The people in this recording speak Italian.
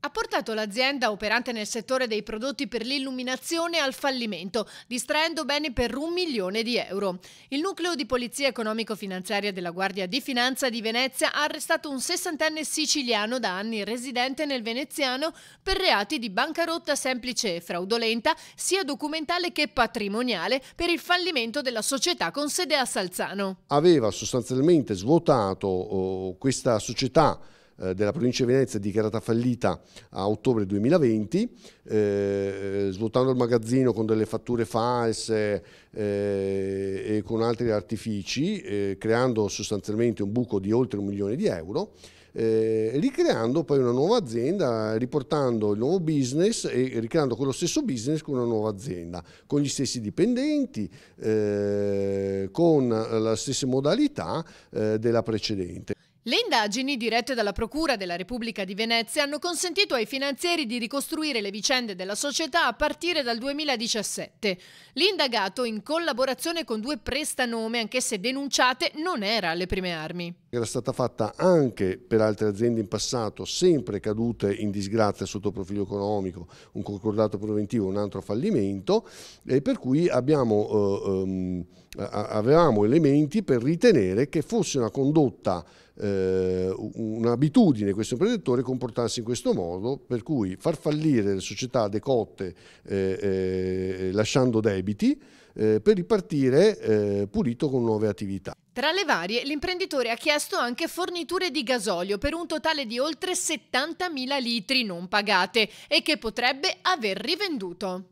ha portato l'azienda operante nel settore dei prodotti per l'illuminazione al fallimento, distraendo beni per un milione di euro. Il nucleo di polizia economico-finanziaria della Guardia di Finanza di Venezia ha arrestato un sessantenne siciliano da anni residente nel veneziano per reati di bancarotta semplice e fraudolenta, sia documentale che patrimoniale, per il fallimento della società con sede a Salzano. Aveva sostanzialmente svuotato oh, questa società eh, della provincia di Venezia dichiarata fallita a ottobre 2020, eh, svuotando il magazzino con delle fatture false eh, e con altri artifici, eh, creando sostanzialmente un buco di oltre un milione di euro. Eh, ricreando poi una nuova azienda, riportando il nuovo business e ricreando quello stesso business con una nuova azienda, con gli stessi dipendenti, eh, con le stesse modalità eh, della precedente. Le indagini dirette dalla Procura della Repubblica di Venezia hanno consentito ai finanzieri di ricostruire le vicende della società a partire dal 2017. L'indagato, in collaborazione con due prestanome, anch'esse denunciate, non era alle prime armi era stata fatta anche per altre aziende in passato, sempre cadute in disgrazia sotto profilo economico, un concordato preventivo, un altro fallimento, e per cui abbiamo, eh, um, avevamo elementi per ritenere che fosse una condotta, eh, un'abitudine questo imprenditore comportarsi in questo modo, per cui far fallire le società decotte eh, eh lasciando debiti eh, per ripartire eh, pulito con nuove attività. Tra le varie, l'imprenditore ha chiesto anche forniture di gasolio per un totale di oltre 70.000 litri non pagate e che potrebbe aver rivenduto.